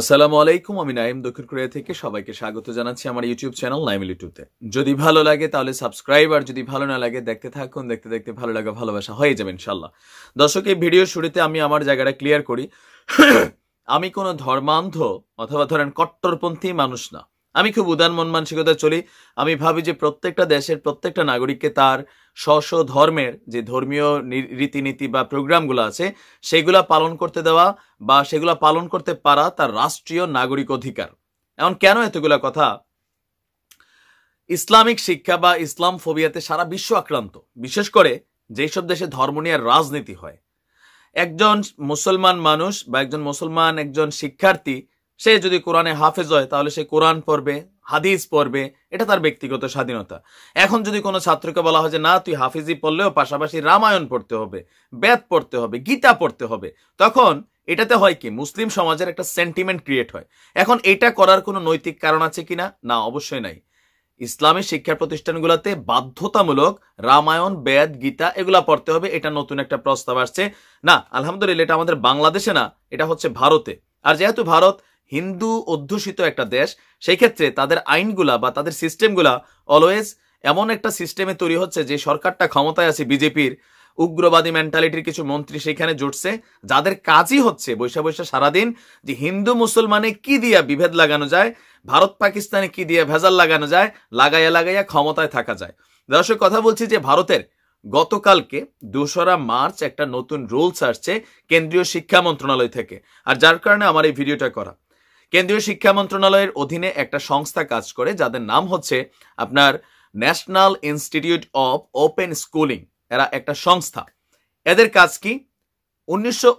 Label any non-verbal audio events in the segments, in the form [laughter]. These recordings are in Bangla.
আসসালামু আলাইকুম আমি নাইম দক্ষিণ কোরিয়া থেকে সবাইকে স্বাগত জানাচ্ছি আমার ইউটিউব চ্যানেল নাইম লিটুতে যদি ভালো লাগে তাহলে সাবস্ক্রাইব আর যদি ভালো না লাগে দেখতে থাকুন দেখতে দেখতে ভালো লাগা ভালোবাসা হয়ে যাবে ইনশাল্লাহ দর্শক এই ভিডিও শুরুতে আমি আমার জায়গাটা ক্লিয়ার করি [coughs] আমি কোনো ধর্মান্ধ অথবা ধরেন কট্টরপন্থী মানুষ না আমি খুব উদার মন মানসিকতা চলি আমি ভাবি যে প্রত্যেকটা দেশের প্রত্যেকটা নাগরিককে তার স্ব স্ব ধর্মের যে ধর্মীয় রীতিনীতি বা প্রোগ্রামগুলো আছে সেগুলা পালন করতে দেওয়া বা সেগুলা পালন করতে পারা তার রাষ্ট্রীয় নাগরিক অধিকার এমন কেন এতগুলা কথা ইসলামিক শিক্ষা বা ইসলাম ফোবিয়াতে সারা বিশ্ব আক্রান্ত বিশেষ করে যেসব দেশে ধর্ম নিয়ে রাজনীতি হয় একজন মুসলমান মানুষ বা একজন মুসলমান একজন শিক্ষার্থী সে যদি কোরআনে হাফেজ হয় তাহলে সে কোরআন পড়বে হাদিস পড়বে এটা তার ব্যক্তিগত স্বাধীনতা এখন যদি কোনো ছাত্রকে বলা হয় যে না তুই হাফিজি পড়লেও পাশাপাশি রামায়ণ পড়তে হবে বেদ পড়তে হবে গীতা পড়তে হবে তখন এটাতে হয় কি মুসলিম সমাজের একটা সেন্টিমেন্ট ক্রিয়েট হয় এখন এটা করার কোনো নৈতিক কারণ আছে কিনা না অবশ্যই নাই ইসলামী শিক্ষা প্রতিষ্ঠানগুলোতে বাধ্যতামূলক রামায়ণ বেদ গীতা এগুলা পড়তে হবে এটা নতুন একটা প্রস্তাব আসছে না আলহামদুলিল্লাহ এটা আমাদের বাংলাদেশে না এটা হচ্ছে ভারতে আর যেহেতু ভারত হিন্দু অধ্যুষিত একটা দেশ সেই ক্ষেত্রে তাদের আইনগুলা বা তাদের সিস্টেমগুলা অলওয়েজ এমন একটা সিস্টেমে তৈরি হচ্ছে যে সরকারটা ক্ষমতায় আছে বিজেপির উগ্রবাদী মেন্টালিটির কিছু মন্ত্রী সেখানে জুটছে যাদের কাজই হচ্ছে বৈশা বৈশা সারাদিন যে হিন্দু মুসলমানে কি দিয়া বিভেদ লাগানো যায় ভারত পাকিস্তানে কি দিয়ে ভেজাল লাগানো যায় লাগাইয়া লাগাইয়া ক্ষমতায় থাকা যায় দর্শক কথা বলছি যে ভারতের গতকালকে দোসরা মার্চ একটা নতুন রুলস আসছে কেন্দ্রীয় শিক্ষা মন্ত্রণালয় থেকে আর যার কারণে আমার এই ভিডিওটা করা কেন্দ্রীয় শিক্ষা মন্ত্রণালয়ের অধীনে একটা সংস্থা কাজ করে যাদের নাম হচ্ছে আপনার national institute of open schooling এরা একটা সংস্থা এদের কাজ কি উনিশশো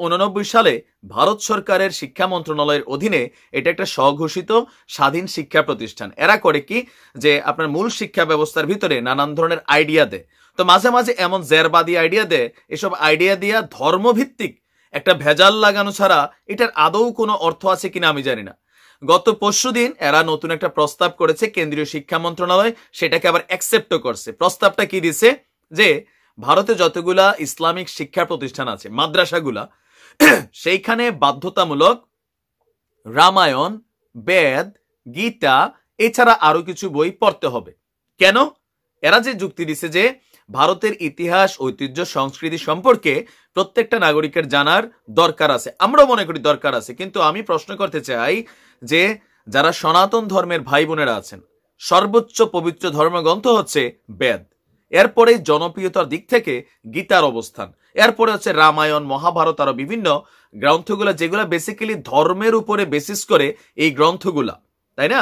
সালে ভারত সরকারের শিক্ষা মন্ত্রণালয়ের অধীনে এটা একটা স্বঘোষিত স্বাধীন শিক্ষা প্রতিষ্ঠান এরা করে কি যে আপনার মূল শিক্ষা ব্যবস্থার ভিতরে নানান ধরনের আইডিয়া দেয় তো মাঝে মাঝে এমন জেরবাদী আইডিয়া দেয় এসব আইডিয়া দিয়া ধর্মভিত্তিক একটা ভেজাল লাগানো ছাড়া এটার আদৌ কোনো অর্থ আছে কিনা আমি জানি না গত পরশু দিন এরা নতুন একটা প্রস্তাব করেছে কেন্দ্রীয় শিক্ষা মন্ত্রণালয় সেটাকে আবার অ্যাকসেপ্টও করছে প্রস্তাবটা কি দিছে যে ভারতে যতগুলা ইসলামিক শিক্ষা প্রতিষ্ঠান আছে মাদ্রাসাগুলা সেইখানে বাধ্যতামূলক রামায়ণ বেদ গীতা এছাড়া আরো কিছু বই পড়তে হবে কেন এরা যে যুক্তি দিছে যে ভারতের ইতিহাস ঐতিহ্য সংস্কৃতি সম্পর্কে প্রত্যেকটা নাগরিকের জানার দরকার আছে আমরাও মনে করি দরকার আছে কিন্তু আমি প্রশ্ন করতে চাই যে যারা সনাতন ধর্মের ভাই বোনেরা আছেন সর্বোচ্চ পবিত্র ধর্মগ্রন্থ হচ্ছে বেদ এরপরে জনপ্রিয়তার দিক থেকে গীতার অবস্থান এরপরে হচ্ছে রামায়ণ মহাভারত আরো বিভিন্ন গ্রন্থগুলা যেগুলো বেসিক্যালি ধর্মের উপরে বেসিস করে এই গ্রন্থগুলা তাই না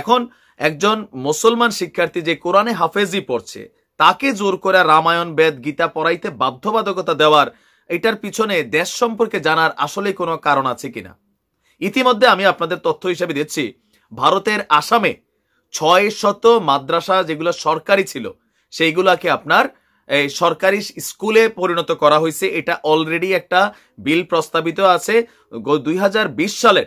এখন একজন মুসলমান শিক্ষার্থী যে কোরআনে হাফেজি পড়ছে তাকে জোর করে রামায়ণ বেদ গীতা পড়াইতে বাধ্যবাধকতা দেওয়ার এটার পিছনে দেশ সম্পর্কে জানার আসলে কোনো কারণ আছে কিনা ইতিমধ্যে আমি আপনাদের তথ্য হিসেবে দিচ্ছি ভারতের আসামে ছয় শত মাদ্রাসা যেগুলো সরকারি ছিল সেইগুলাকে আপনার এই সরকারি স্কুলে পরিণত করা হয়েছে এটা অলরেডি একটা বিল প্রস্তাবিত আছে দুই সালের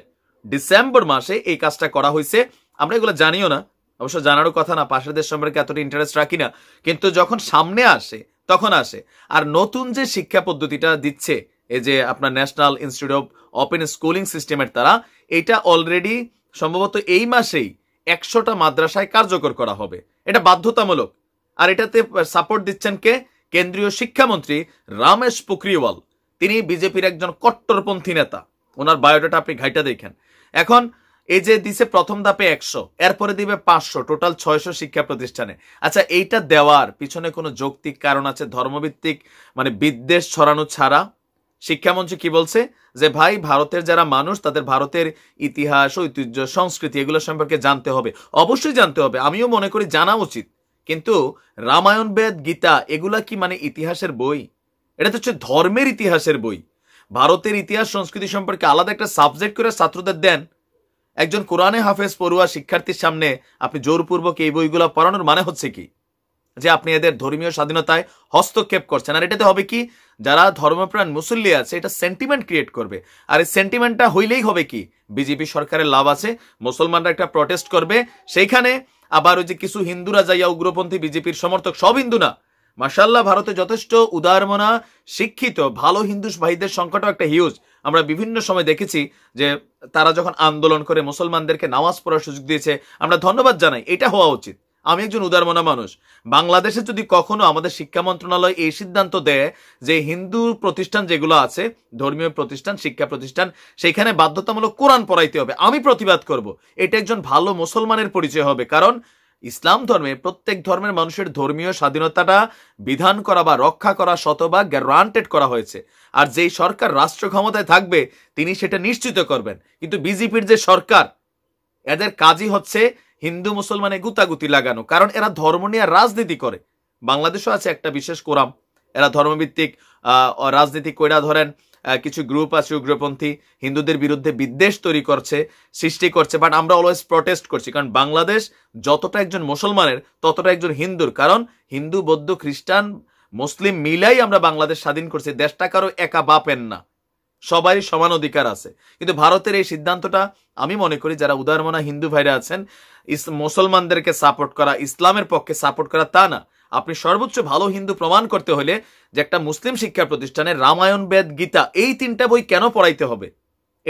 ডিসেম্বর মাসে এই কাজটা করা হয়েছে আমরা এগুলো জানিও না অবশ্য জানারও কথা না পাশের দেশ সম্পর্কে এতটা ইন্টারেস্ট রাখি না কিন্তু যখন সামনে আসে তখন আসে আর নতুন যে শিক্ষা পদ্ধতিটা দিচ্ছে এই যে আপনার national institute of open schooling সিস্টেমের তারা এটা অলরেডি সম্ভবত এই মাসেই একশোটা মাদ্রাসায় কার্যকর করা হবে এটা বাধ্যতামূলক আর এটাতে সাপোর্ট দিচ্ছেন কে কেন্দ্রীয় শিক্ষামন্ত্রী রামেশ পুখরিওয়াল তিনি বিজেপির একজন কট্টরপন্থী নেতা ওনার বায়োডাটা আপনি ঘাইটা দেখেন এখন এই যে দিছে প্রথম ধাপে একশো এরপরে দিবে পাঁচশো টোটাল ছয়শো শিক্ষা প্রতিষ্ঠানে আচ্ছা এইটা দেওয়ার পিছনে কোনো যৌক্তিক কারণ আছে ধর্মভিত্তিক মানে বিদ্বেষ ছড়ানো ছাড়া শিক্ষামন্ত্রী কি বলছে যে ভাই ভারতের যারা মানুষ তাদের ভারতের ইতিহাস ঐতিহ্য সংস্কৃতি এগুলো সম্পর্কে জানতে হবে অবশ্যই জানতে হবে আমিও মনে করি জানা উচিত কিন্তু রামায়ণ বেদ গীতা এগুলা কি মানে ইতিহাসের বই এটা তো হচ্ছে ধর্মের ইতিহাসের বই ভারতের ইতিহাস সংস্কৃতি সম্পর্কে আলাদা একটা সাবজেক্ট করে ছাত্রদের দেন একজন কোরআনে হাফেজ পড়ুয়া শিক্ষার্থীর সামনে আপনি জোরপূর্বক এই বইগুলো পড়ানোর মানে হচ্ছে কি যে আপনি এদের ধর্মীয় স্বাধীনতায় হস্তক্ষেপ করছেন আর এটাতে হবে কি যারা ধর্মপ্রাণ মুসল্লি আছে এটা সেন্টিমেন্ট ক্রিয়েট করবে আর এই সেন্টিমেন্টটা হইলেই হবে কি বিজেপি সরকারের লাভ আছে মুসলমানরা একটা প্রটেস্ট করবে সেইখানে আবার ওই যে কিছু হিন্দুরা যাইয়া উগ্রপন্থী বিজেপির সমর্থক সব হিন্দু না মার্শাল্লাহ ভারতে যথেষ্ট উদারমনা শিক্ষিত ভালো হিন্দু ভাইদের সংখ্যাটাও একটা হিউজ আমরা বিভিন্ন সময় দেখেছি যে তারা যখন আন্দোলন করে মুসলমানদেরকে নামাজ পড়ার সুযোগ দিয়েছে আমরা ধন্যবাদ জানাই এটা হওয়া উচিত আমি একজন উদারমনা মানুষ বাংলাদেশে যদি কখনো আমাদের শিক্ষা মন্ত্রণালয় এই সিদ্ধান্ত দেয় যে হিন্দু প্রতিষ্ঠান যেগুলো আছে ধর্মীয় প্রতিষ্ঠান শিক্ষা প্রতিষ্ঠান সেখানে বাধ্যতামূলক কোরআন পড়াইতে হবে আমি প্রতিবাদ করব। এটা একজন ভালো মুসলমানের পরিচয় হবে কারণ ইসলাম ধর্মে প্রত্যেক ধর্মের মানুষের ধর্মীয় স্বাধীনতাটা বিধান করা বা রক্ষা করা শতভাগ গ্যারান্টেড করা হয়েছে আর যেই সরকার রাষ্ট্র ক্ষমতায় থাকবে তিনি সেটা নিশ্চিত করবেন কিন্তু বিজেপির যে সরকার এদের কাজই হচ্ছে হিন্দু মুসলমানে গুতাগুতি লাগানো কারণ এরা ধর্ম নিয়ে রাজনীতি করে বাংলাদেশও আছে একটা বিশেষ কোরাম এরা ধর্মভিত্তিক রাজনীতি কইরা ধরেন কিছু গ্রুপ আছে উগ্রপন্থী হিন্দুদের বিরুদ্ধে বিদ্বেষ তৈরি করছে সৃষ্টি করছে বাট আমরা অলওয়েজ প্রটেস্ট করছি কারণ বাংলাদেশ যতটা একজন মুসলমানের ততটা একজন হিন্দুর কারণ হিন্দু বৌদ্ধ খ্রিস্টান মুসলিম মিলাই আমরা বাংলাদেশ স্বাধীন করছি দেশটা কারো একা বাপেন না সবারই সমান অধিকার আছে কিন্তু ভারতের এই সিদ্ধান্তটা আমি মনে করি যারা উদারমনা হিন্দু ভাইরা আছেন মুসলমানদেরকে সাপোর্ট করা ইসলামের পক্ষে সাপোর্ট করা তা না আপনি সর্বোচ্চ ভালো হিন্দু প্রমাণ করতে হলে যে একটা মুসলিম শিক্ষা প্রতিষ্ঠানে রামায়ণ বেদ গীতা এই তিনটা বই কেন পড়াইতে হবে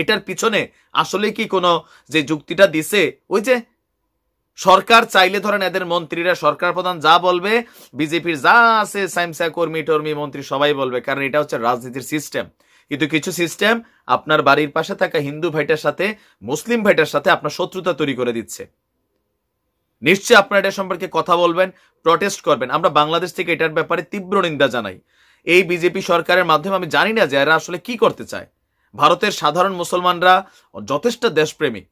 এটার পিছনে আসলে কি কোনো যে যুক্তিটা দিছে ওই যে সরকার চাইলে ধরেন এদের মন্ত্রীরা সরকার প্রধান যা বলবে বিজেপির যা আছে সাইমসা কর্মী টর্মী মন্ত্রী সবাই বলবে কারণ এটা হচ্ছে রাজনীতির সিস্টেম কিন্তু কিছু সিস্টেম আপনার বাড়ির পাশে থাকা হিন্দু ভাইটার সাথে মুসলিম ভাইটার সাথে আপনার শত্রুতা তৈরি করে দিচ্ছে নিশ্চয় আপনারা এটা সম্পর্কে কথা বলবেন প্রটেস্ট করবেন আমরা বাংলাদেশ থেকে এটার ব্যাপারে তীব্র নিন্দা জানাই এই বিজেপি সরকারের মাধ্যমে আমি জানি না যে এরা আসলে কি করতে চায় ভারতের সাধারণ মুসলমানরা যথেষ্ট দেশপ্রেমিক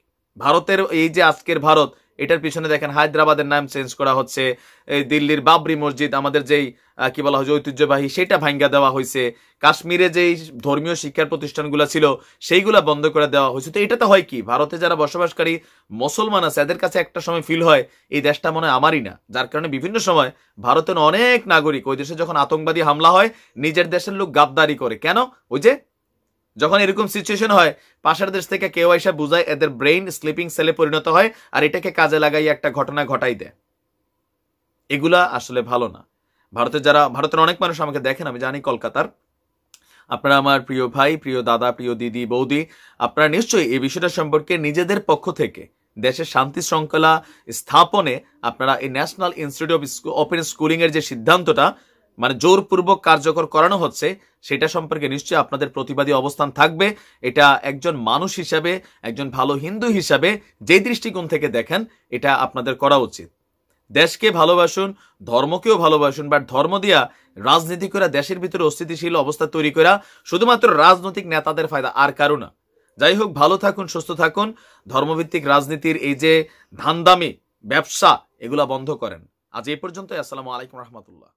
ভারতের এই যে আজকের ভারত এটার পিছনে দেখেন হায়দ্রাবাদের নাম চেঞ্জ করা হচ্ছে এই দিল্লির বাবরি মসজিদ আমাদের যেই কি বলা হয় ঐতিহ্যবাহী সেটা ভাঙ্গা দেওয়া হয়েছে কাশ্মীরে যেই ধর্মীয় শিক্ষার প্রতিষ্ঠানগুলো ছিল সেইগুলো বন্ধ করে দেওয়া হয়েছে তো এটা তো হয় কি ভারতে যারা বসবাসকারী মুসলমান আছে এদের কাছে একটা সময় ফিল হয় এই দেশটা মনে আমারই না যার কারণে বিভিন্ন সময় ভারতের অনেক নাগরিক ওই দেশে যখন আতঙ্কবাদী হামলা হয় নিজের দেশের লোক গাদ্দারি করে কেন ওই যে যখন এরকম সিচুয়েশন হয় পাশের দেশ থেকে কেউ এসে বুঝায় এদের ব্রেইন স্লিপিং সেলে পরিণত হয় আর এটাকে কাজে লাগাই একটা ঘটনা ঘটাই দেয় এগুলা আসলে ভালো না ভারতের যারা ভারতের অনেক মানুষ আমাকে দেখেন আমি জানি কলকাতার আপনারা আমার প্রিয় ভাই প্রিয় দাদা প্রিয় দিদি বৌদি আপনারা নিশ্চয়ই এই বিষয়টা সম্পর্কে নিজেদের পক্ষ থেকে দেশের শান্তি শৃঙ্খলা স্থাপনে আপনারা এই ন্যাশনাল ইনস্টিটিউট অফ ওপেন স্কুলিংয়ের যে সিদ্ধান্তটা মানে জোরপূর্বক কার্যকর করানো হচ্ছে সেটা সম্পর্কে নিশ্চয়ই আপনাদের প্রতিবাদী অবস্থান থাকবে এটা একজন মানুষ হিসাবে একজন ভালো হিন্দু হিসাবে যে দৃষ্টিকোণ থেকে দেখেন এটা আপনাদের করা উচিত দেশকে ভালোবাসুন ধর্মকেও ভালোবাসুন বাট ধর্ম দিয়া রাজনীতি করা দেশের ভিতরে অস্থিতিশীল অবস্থা তৈরি করা শুধুমাত্র রাজনৈতিক নেতাদের ফায়দা আর কারো না যাই হোক ভালো থাকুন সুস্থ থাকুন ধর্মভিত্তিক রাজনীতির এই যে ধানদামি ব্যবসা এগুলা বন্ধ করেন আজ এই পর্যন্ত আসসালামু আলাইকুম রহমতুল্লাহ